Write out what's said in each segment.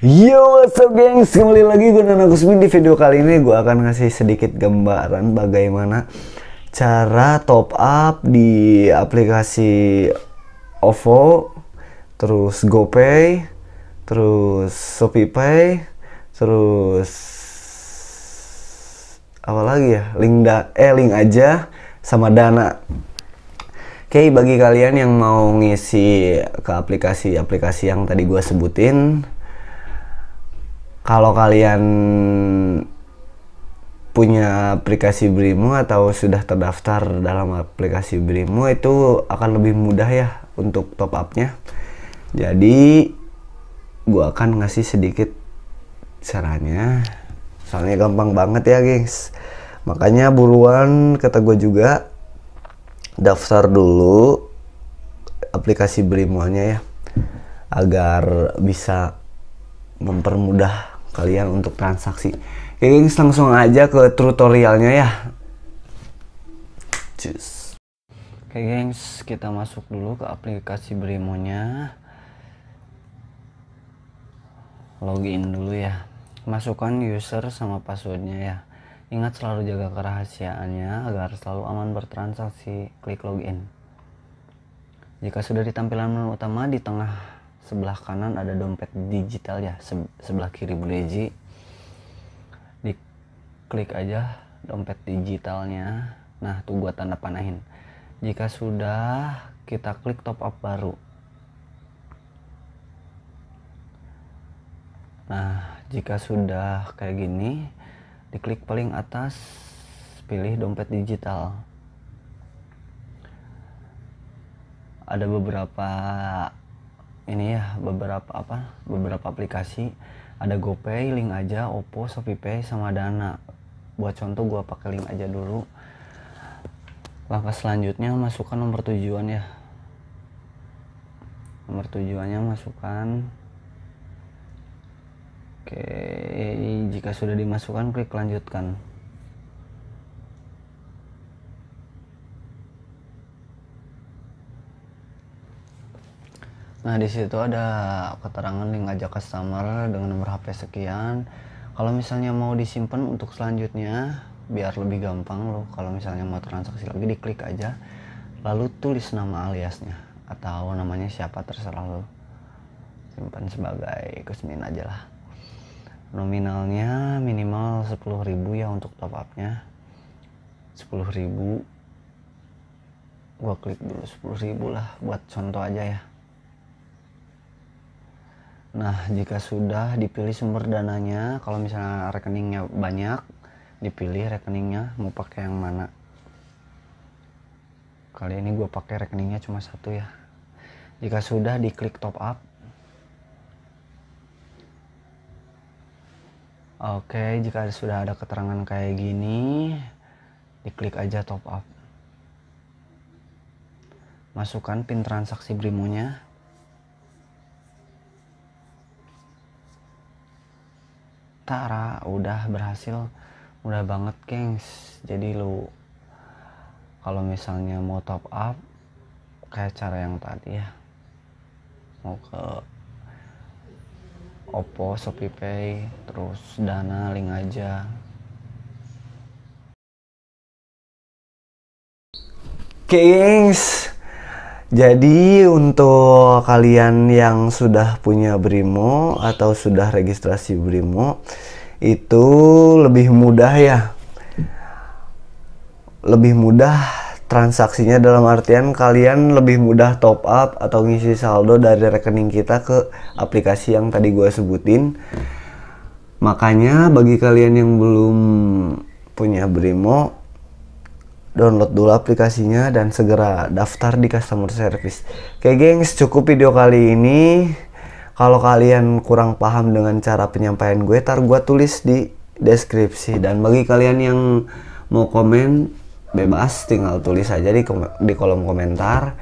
Yo, what's up gengs? Kembali lagi gue Nana Kusmin Di video kali ini gue akan ngasih sedikit gambaran bagaimana cara top up di aplikasi OVO Terus GoPay Terus ShopeePay Terus apa lagi ya? Link da eh link aja sama Dana Oke, okay, bagi kalian yang mau ngisi ke aplikasi-aplikasi yang tadi gue sebutin, kalau kalian punya aplikasi Brimo atau sudah terdaftar dalam aplikasi Brimo itu akan lebih mudah ya untuk top upnya jadi gua akan ngasih sedikit caranya soalnya gampang banget ya gengs makanya buruan kata gue juga daftar dulu aplikasi Brimo nya ya agar bisa mempermudah kalian untuk transaksi Oke gengs langsung aja ke tutorialnya ya cus oke gengs kita masuk dulu ke aplikasi Brimonya login dulu ya masukkan user sama passwordnya ya ingat selalu jaga kerahasiaannya agar selalu aman bertransaksi klik login jika sudah di tampilan menu utama di tengah sebelah kanan ada dompet digital ya se sebelah kiri Bu di klik aja dompet digitalnya nah tuh gua tanda panahin jika sudah kita klik top up baru nah jika sudah kayak gini di klik paling atas pilih dompet digital ada beberapa ini ya beberapa apa beberapa aplikasi ada GoPay, link aja, Oppo, ShopeePay sama Dana. Buat contoh gua pakai link aja dulu. Langkah selanjutnya masukkan nomor tujuan ya. Nomor tujuannya masukkan. Oke, jika sudah dimasukkan klik lanjutkan. Nah di situ ada keterangan yang ngajak customer dengan nomor HP sekian. Kalau misalnya mau disimpan untuk selanjutnya, biar lebih gampang loh. Kalau misalnya mau transaksi lagi diklik aja, lalu tulis nama aliasnya atau namanya siapa terserah lo. Simpan sebagai kusmin aja lah. Nominalnya minimal 10.000 ya untuk top upnya. 10.000 gua klik dulu 10.000 lah buat contoh aja ya Nah, jika sudah dipilih sumber dananya, kalau misalnya rekeningnya banyak, dipilih rekeningnya mau pakai yang mana. Kali ini gue pakai rekeningnya cuma satu ya. Jika sudah diklik top up, Oke, jika sudah ada keterangan kayak gini, diklik aja top up. Masukkan PIN transaksi Brimonya. ternyata udah berhasil mudah banget gengs jadi lu kalau misalnya mau top up kayak cara yang tadi ya mau ke Oppo, Shopee Pay, terus Dana, link aja. Kings, jadi untuk kalian yang sudah punya Brimo atau sudah registrasi Brimo itu lebih mudah ya. Lebih mudah transaksinya dalam artian kalian lebih mudah top up atau ngisi saldo dari rekening kita ke aplikasi yang tadi gue sebutin. Makanya bagi kalian yang belum punya Brimo download dulu aplikasinya dan segera daftar di customer service. Oke gengs, cukup video kali ini. Kalau kalian kurang paham dengan cara penyampaian gue, tar gue tulis di deskripsi. Dan bagi kalian yang mau komen, bebas tinggal tulis aja di, kom di kolom komentar.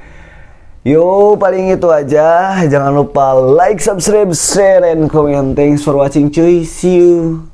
Yo, paling itu aja. Jangan lupa like, subscribe, share, and comment. Thanks for watching cuy. See you.